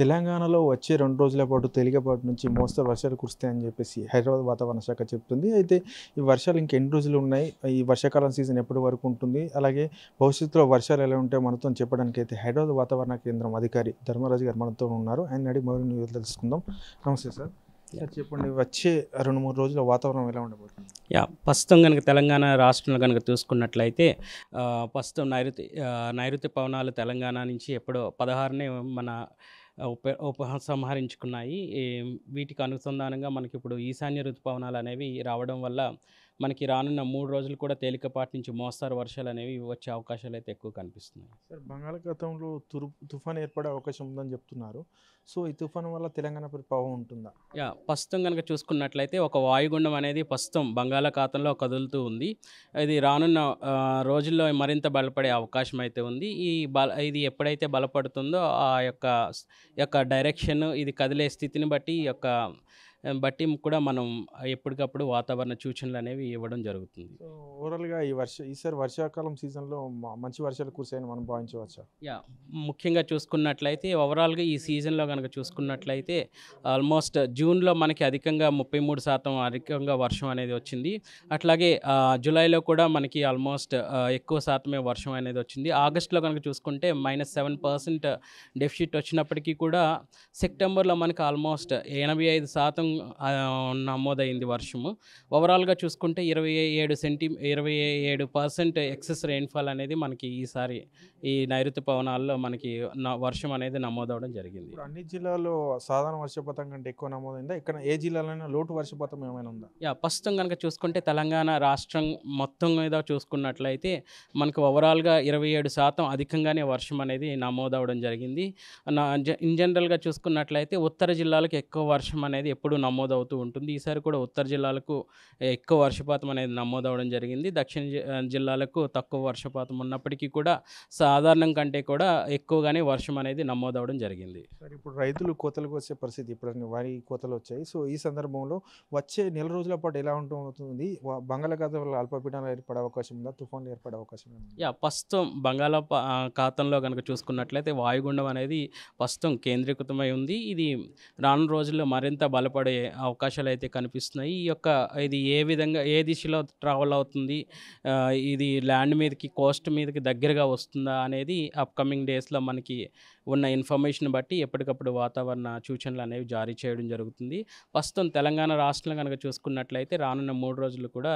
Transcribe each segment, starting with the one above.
తెలంగాణలో వచ్చే రెండు రోజుల పాటు తేలికపాటి నుంచి మోస్తరు వర్షాలు కురుస్తాయని చెప్పేసి హైదరాబాద్ వాతావరణ శాఖ చెప్తుంది అయితే ఈ వర్షాలు ఇంకెన్ని ఎన్ని రోజులు ఉన్నాయి ఈ వర్షాకాలం సీజన్ ఎప్పటి వరకు ఉంటుంది అలాగే భవిష్యత్తులో వర్షాలు ఎలా ఉంటాయో మనతో చెప్పడానికి అయితే హైదరాబాద్ వాతావరణ కేంద్రం అధికారి ధర్మరాజు గారు మనతో ఉన్నారు ఆయన అడిగి మరిన్ని వివరాలు తెలుసుకుందాం నమస్తే సార్ సార్ చెప్పండి వచ్చే రెండు మూడు రోజుల వాతావరణం ఎలా ఉండబోతుంది యా ప్రస్తుతం కనుక తెలంగాణ రాష్ట్రంలో కనుక చూసుకున్నట్లయితే ప్రస్తుతం నైరుతి నైరుతి పవనాలు తెలంగాణ నుంచి ఎప్పుడో పదహారునే మన ఉప ఉపసంహరించుకున్నాయి వీటికి అనుసంధానంగా మనకి ఇప్పుడు ఈశాన్య ఋతుపవనాలు అనేవి రావడం వల్ల మనకి రానున్న మూడు రోజులు కూడా తేలికపాటి నుంచి మోస్తారు వర్షాలు అనేవి వచ్చే అవకాశాలు అయితే ఎక్కువ కనిపిస్తున్నాయి సార్ బంగాళాఖాతంలో తురు తుఫాన్ ఏర్పడే అవకాశం ఉందని చెప్తున్నారు సో ఈ తుఫాన్ వల్ల తెలంగాణ ప్రభావం ఉంటుందా యా ప్రస్తుతం కనుక చూసుకున్నట్లయితే ఒక వాయుగుండం అనేది ప్రస్తుతం బంగాళాఖాతంలో కదులుతూ ఉంది ఇది రానున్న రోజుల్లో మరింత బలపడే అవకాశం అయితే ఉంది ఈ బల ఇది ఎప్పుడైతే బలపడుతుందో ఆ యొక్క యొక్క డైరెక్షన్ ఇది కదిలే స్థితిని బట్టి ఈ యొక్క బట్టి కూడా మనం ఎప్పటికప్పుడు వాతావరణ సూచనలు అనేవి ఇవ్వడం జరుగుతుంది ఓవరాల్గా ఈ వర్ష ఈసారి వర్షాకాలం సీజన్లో మంచి వర్షాలు కురిసాయని మనం భావించవచ్చా యా ముఖ్యంగా చూసుకున్నట్లయితే ఓవరాల్గా ఈ సీజన్లో కనుక చూసుకున్నట్లయితే ఆల్మోస్ట్ జూన్లో మనకి అధికంగా ముప్పై మూడు శాతం అధికంగా వర్షం అనేది వచ్చింది అట్లాగే జూలైలో కూడా మనకి ఆల్మోస్ట్ ఎక్కువ శాతమే వర్షం అనేది వచ్చింది ఆగస్ట్లో కనుక చూసుకుంటే మైనస్ సెవెన్ పర్సెంట్ డెఫిసిట్ వచ్చినప్పటికీ కూడా సెప్టెంబర్లో మనకి ఆల్మోస్ట్ ఎనభై ఐదు శాతం నమోదైంది వర్షము ఓవరాల్గా చూసుకుంటే ఇరవై ఏడు సెంటీ ఇరవై ఏడు పర్సెంట్ ఎక్సెస్ రెయిన్ఫాల్ అనేది మనకి ఈసారి ఈ నైరుతి పవనాల్లో మనకి వర్షం అనేది నమోదవడం జరిగింది అన్ని జిల్లాల్లో సాధారణ వర్షపాతం కంటే ఎక్కువ నమోదైందా ఇక్కడ ఏ జిల్లాలైనా లోటు వర్షపాతం ఏమైనా ఉందా యా ప్రస్తుతం కనుక చూసుకుంటే తెలంగాణ రాష్ట్రం మొత్తం మీద చూసుకున్నట్లయితే మనకు ఓవరాల్గా ఇరవై ఏడు శాతం అధికంగానే వర్షం అనేది నమోదవడం జరిగింది ఇన్ జనరల్గా చూసుకున్నట్లయితే ఉత్తర జిల్లాలకు ఎక్కువ వర్షం అనేది ఎప్పుడు నమోదవుతూ ఉంటుంది ఈసారి కూడా ఉత్తర జిల్లాలకు ఎక్కువ వర్షపాతం అనేది నమోదవడం జరిగింది దక్షిణ జిల్లాలకు తక్కువ వర్షపాతం ఉన్నప్పటికీ కూడా సాధారణం కంటే కూడా ఎక్కువగానే వర్షం అనేది నమోదవడం జరిగింది ఇప్పుడు రైతులు కోతలకు వచ్చే పరిస్థితి ఇప్పుడు వారి కోతలు వచ్చాయి సో ఈ సందర్భంలో వచ్చే నెల రోజుల పాటు ఎలా ఉంటుంది బంగాళాఖాతంలో అల్పపీడనాలు ఏర్పడే అవకాశం ఉందా తుఫాన్లు ఏర్పడే అవకాశం యా ప్రస్తుతం బంగాళా ఖాతంలో కనుక చూసుకున్నట్లయితే వాయుగుండం అనేది ప్రస్తుతం కేంద్రీకృతమై ఉంది ఇది రానున్న రోజుల్లో మరింత బలపడే ఏర్పడే అవకాశాలు అయితే కనిపిస్తున్నాయి ఈ యొక్క ఇది ఏ విధంగా ఏ దిశలో ట్రావెల్ అవుతుంది ఇది ల్యాండ్ మీదకి కోస్ట్ మీదకి దగ్గరగా వస్తుందా అనేది అప్కమింగ్ డేస్లో మనకి ఉన్న ఇన్ఫర్మేషన్ బట్టి ఎప్పటికప్పుడు వాతావరణ సూచనలు అనేవి జారీ చేయడం జరుగుతుంది ప్రస్తుతం తెలంగాణ రాష్ట్రంలో కనుక చూసుకున్నట్లయితే రానున్న మూడు రోజులు కూడా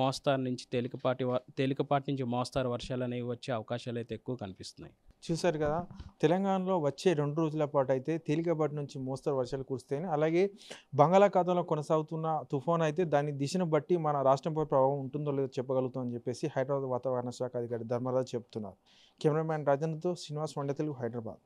మోస్తారు నుంచి తేలికపాటి తేలికపాటి నుంచి మోస్తారు వర్షాలు అనేవి వచ్చే అవకాశాలు అయితే ఎక్కువ కనిపిస్తున్నాయి చూశారు కదా తెలంగాణలో వచ్చే రెండు రోజుల పాటు అయితే తేలికపాటి నుంచి మోస్తరు వర్షాలు కురుస్తాయని అలాగే బంగాళాఖాతంలో కొనసాగుతున్న తుఫాన్ అయితే దాని దిశను బట్టి మన రాష్ట్రంపై ప్రభావం ఉంటుందో లేదో చెప్పగలుగుతామని చెప్పేసి హైదరాబాద్ వాతావరణ శాఖ అధికారి ధర్మరాజు చెప్తున్నారు కెమెరామ్యాన్ రాజేంద్రతో శ్రీనివాస్ వండతెలుగు హైదరాబాద్